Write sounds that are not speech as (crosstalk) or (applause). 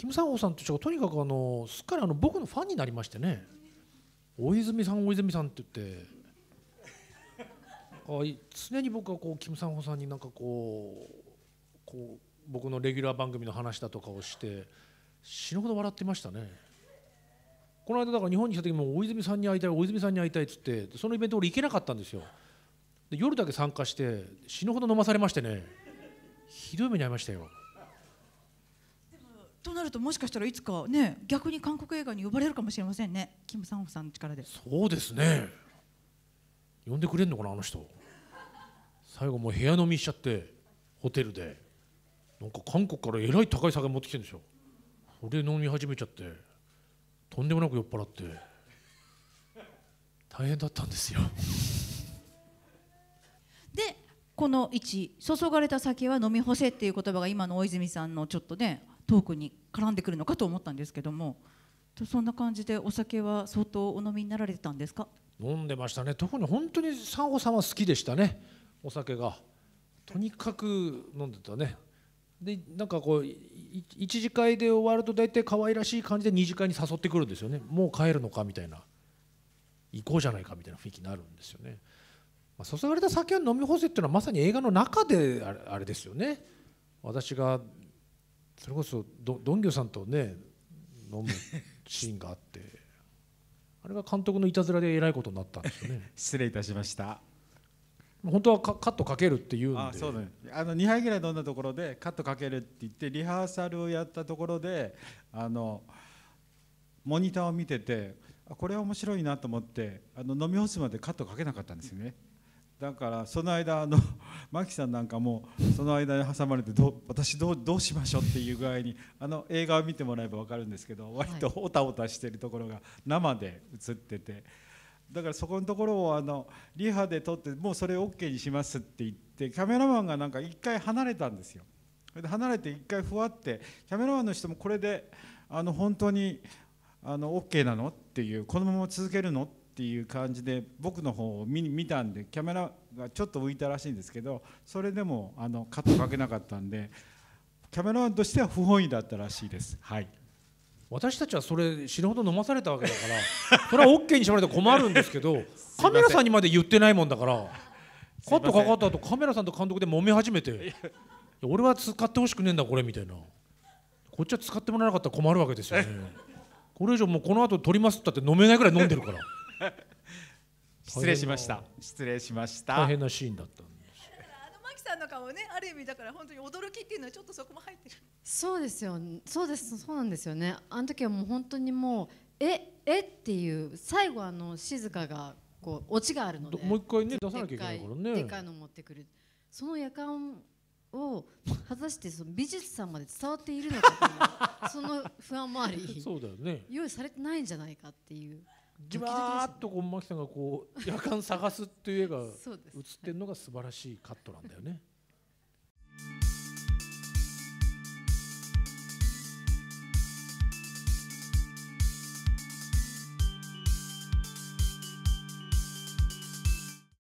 キム・サンホさんとしてとにかくあのすっかりあの僕のファンになりましてね大泉さん大泉さんって言ってあ常に僕はこうキム・サンホさんになんかこうこう僕のレギュラー番組の話だとかをして死ぬほど笑ってましたねこの間だから日本に来た時も大泉さんに会いたい大泉さんに会いたいっつってそのイベント俺行けなかったんですよで夜だけ参加して死ぬほど飲まされましてねひどい目に遭いましたよとなるともしかしたらいつかね逆に韓国映画に呼ばれるかもしれませんねキム・サンホさんの力でそうですね呼んでくれんのかなあの人最後もう部屋飲みしちゃってホテルでなんか韓国からえらい高い酒持ってきてるんですよそれ飲み始めちゃってとんでもなく酔っ払って大変だったんですよの1注がれた酒は飲み干せっていう言葉が今の大泉さんのちょっとねトークに絡んでくるのかと思ったんですけどもそんな感じでお酒は相当お飲みになられてたんですか飲んでましたね特に本当にサンゴさんは好きでしたねお酒がとにかく飲んでたねでなんかこう1次会で終わると大体可愛らしい感じで2次会に誘ってくるんですよねもう帰るのかみたいな行こうじゃないかみたいな雰囲気になるんですよねまあ、注がれた酒は飲み干せっていうのはまさに映画の中であれですよね私がそれこそどドンギョさんとね飲むシーンがあって (laughs) あれが監督のいたずらでえらいことになったんですよね (laughs) 失礼いたしました本当はカットかけるっていうんであそう、ね、あの2杯ぐらい飲んだところでカットかけるって言ってリハーサルをやったところであのモニターを見ててこれは面白いなと思ってあの飲み干すまでカットかけなかったんですよねだからその間あの (laughs) マさんなんかもその間に挟まれてど私どうどうしましょうっていう具合にあの映画を見てもらえば分かるんですけど割とおたおたしてるところが生で映っててだからそこのところをあのリハで撮ってもうそれ OK にしますって言ってカメラマンがなんか1回離れたんですよ。で離れて1回ふわってキャメラマンの人もこれであの本当にあの OK なのっていうこのまま続けるのっっていう感じで僕の方を見たんでキャメラがちょっと浮いたらしいんですけどそれでもあのカットかけなかったんでキャメラマンとしては不本意だったらしいです。はい私たちはそれ死ぬほど飲まされたわけだからそれは OK にしてもらて困るんですけど (laughs) カメラさんにまで言ってないもんだからカットかかった後カメラさんと監督で揉め始めて俺は使ってほしくねえんだこれみたいなこっちは使ってもらわなかったら困るわけですよね。これ以上もうこの後取りますったって飲めないぐらい飲んでるから。失礼しました失礼しました大変なシーンだったあのマキさんの顔ねある意味だから本当に驚きっていうのはちょっとそこも入ってるそうですよそうですそうなんですよねあの時はもう本当にもうええっていう最後あの静かがこうオチがあるのでもう一回ね出さなきゃいけないからねでかいの持ってくるその夜間を果たしてその美術さんまで伝わっているのかというその不安もあり (laughs) そうだよね用意されてないんじゃないかっていうじわっとこう牧さんがこう夜間探すっていう絵が映ってるのが素晴らしいカットなんだよね。